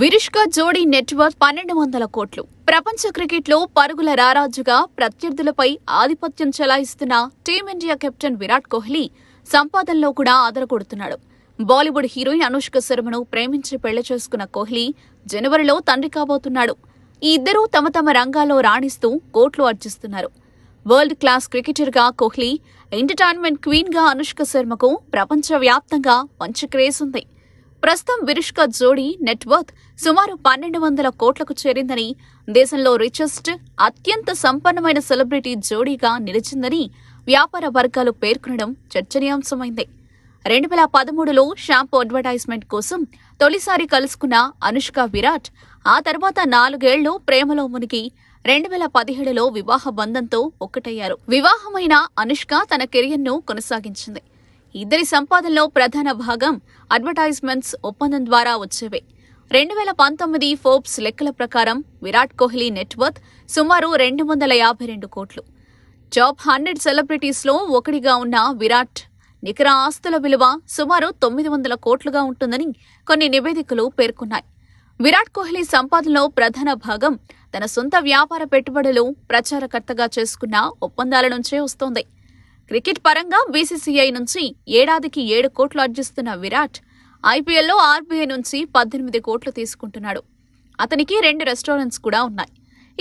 విరుష్క జోడీ నెట్వర్క్ పన్నెండు వందల కోట్లు ప్రపంచ క్రికెట్లో పరుగుల రారాజుగా ప్రత్యర్థులపై ఆధిపత్యం చెలాయిస్తున్న టీమిండియా కెప్టెన్ విరాట్ కోహ్లీ సంపాదనలో కూడా ఆదరకొడుతున్నాడు బాలీవుడ్ హీరోయిన్ అనుష్క శర్మను ప్రేమించి పెళ్లి చేసుకున్న కోహ్లీ జనవరిలో తండ్రి కాబోతున్నాడు ఈ ఇద్దరూ తమ తమ రంగాల్లో రాణిస్తూ కోట్లు అర్జిస్తున్నారు వరల్డ్ క్లాస్ క్రికెటర్గా కోహ్లీ ఎంటర్టైన్మెంట్ క్వీన్గా అనుష్క శర్మకు ప్రపంచవ్యాప్తంగా మంచి క్రేజ్ ఉంది ప్రస్తుతం విరుష్క జోడీ నెట్వర్త్ సుమారు పన్నెండు వందల కోట్లకు చేరిందని దేశంలో రిచెస్ట్ అత్యంత సంపన్నమైన సెలబ్రిటీ జోడీగా నిలిచిందని వ్యాపార వర్గాలు పేర్కొనడం చర్చనీయాంశమైంది రెండు వేల పదమూడులో షాంపూ అడ్వర్టైజ్మెంట్ కోసం తొలిసారి కలుసుకున్న అనుష్క విరాట్ ఆ తర్వాత నాలుగేళ్లు ప్రేమలో మునిగి రెండు వేల పదిహేడులో వివాహ బంధంతో ఒక్కటయ్యారు వివాహమైన అనుష్క తన కెరియర్ను కొనసాగించింది ఇద్దరి సంపాదనలో ప్రధాన భాగం అడ్వర్టైజ్మెంట్స్ ఒప్పందం ద్వారా వచ్చేవే రెండు వేల పంతొమ్మిది ఫోర్బ్స్ లెక్కల ప్రకారం విరాట్ కోహ్లీ నెట్వర్త్ సుమారు రెండు వందల యాభై రెండు కోట్లు టాప్ హండ్రెడ్ సెలబ్రిటీస్లో ఒకటిగా ఉన్న విరాట్ నికర ఆస్తుల విలువ సుమారు తొమ్మిది వందల కోట్లుగా ఉంటుందని కొన్ని నివేదికలు పేర్కొన్నాయి విరాట్ కోహ్లీ సంపాదనలో ప్రధాన భాగం తన సొంత వ్యాపార పెట్టుబడులు ప్రచారకర్తగా చేసుకున్న ఒప్పందాల నుంచే వస్తోంది క్రికెట్ పరంగా బీసీసీఐ నుంచి ఏడాదికి ఏడు కోట్లు అర్జిస్తున్న విరాట్ ఐపీఎల్లో ఆర్బీఐ నుంచి పద్దెనిమిది కోట్లు తీసుకుంటున్నాడు అతనికి రెండు రెస్టారెంట్స్ కూడా ఉన్నాయి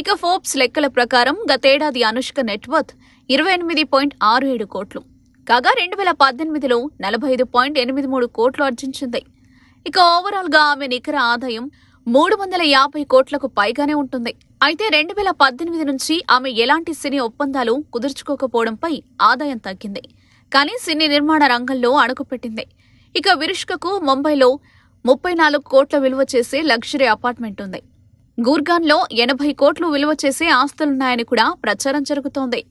ఇక ఫోర్బ్స్ లెక్కల ప్రకారం గతేడాది అనుష్క నెట్వర్త్ ఇరవై ఎనిమిది పాయింట్ ఆరు ఏడు కోట్లు కాగా రెండు వేల పద్దెనిమిదిలో నలభై ఐదు పాయింట్ ఎనిమిది మూడు కోట్లు అర్జించింది ఇక ఓవరాల్గా ఆమె నికర ఆదాయం మూడు వందల యాభై కోట్లకు పైగానే ఉంటుంది అయితే రెండు వేల పద్దెనిమిది నుంచి ఆమె ఎలాంటి సినీ ఒప్పందాలు కుదుర్చుకోకపోవడంపై ఆదాయం తగ్గింది కానీ సినీ నిర్మాణ రంగంలో అణుకుపెట్టింది ఇక విరుష్కకు ముంబైలో ముప్పై నాలుగు కోట్ల విలువ చేసే లగ్జరీ అపార్ట్మెంట్ ఉంది గూర్గాన్లో ఎనభై కోట్లు విలువ చేసే ఆస్తులున్నాయని కూడా ప్రచారం జరుగుతోంది